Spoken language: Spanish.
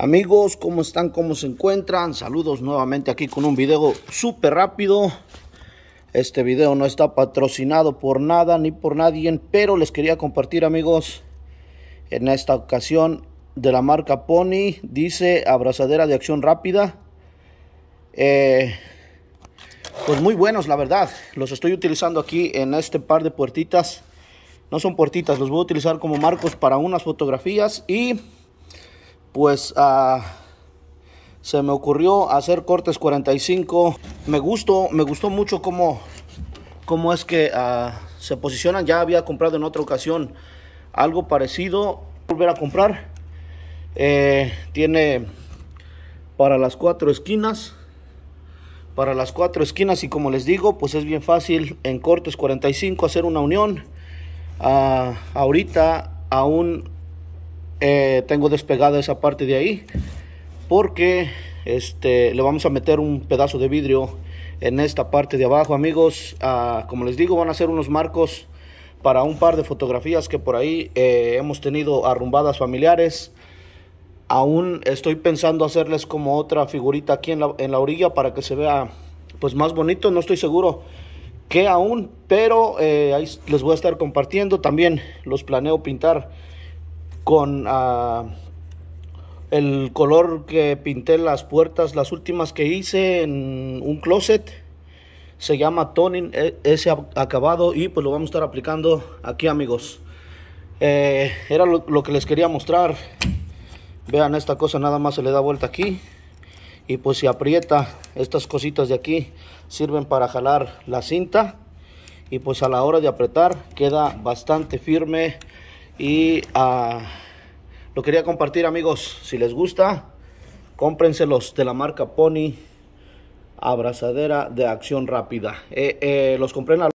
Amigos, ¿cómo están? ¿Cómo se encuentran? Saludos nuevamente aquí con un video súper rápido. Este video no está patrocinado por nada ni por nadie, pero les quería compartir, amigos, en esta ocasión de la marca Pony, dice abrazadera de acción rápida. Eh, pues muy buenos, la verdad. Los estoy utilizando aquí en este par de puertitas. No son puertitas, los voy a utilizar como marcos para unas fotografías y pues ah, se me ocurrió hacer cortes 45. Me gustó, me gustó mucho cómo, cómo es que ah, se posicionan. Ya había comprado en otra ocasión algo parecido. Volver a comprar. Eh, tiene para las cuatro esquinas. Para las cuatro esquinas y como les digo, pues es bien fácil en cortes 45 hacer una unión. Ah, ahorita aún eh, tengo despegada esa parte de ahí porque este, le vamos a meter un pedazo de vidrio en esta parte de abajo amigos ah, como les digo van a ser unos marcos para un par de fotografías que por ahí eh, hemos tenido arrumbadas familiares aún estoy pensando hacerles como otra figurita aquí en la, en la orilla para que se vea pues más bonito no estoy seguro que aún pero eh, ahí les voy a estar compartiendo también los planeo pintar con ah, el color que pinté las puertas, las últimas que hice en un closet. Se llama toning e, ese acabado y pues lo vamos a estar aplicando aquí amigos. Eh, era lo, lo, que les quería mostrar. Vean esta cosa, nada más se le da vuelta aquí. Y pues se aprieta estas cositas de aquí. Sirven para jalar la cinta. Y pues a la hora de apretar queda bastante firme y ah, lo quería compartir amigos, si les gusta, cómprenselos de la marca Pony abrazadera de acción rápida. Eh, eh, los compré en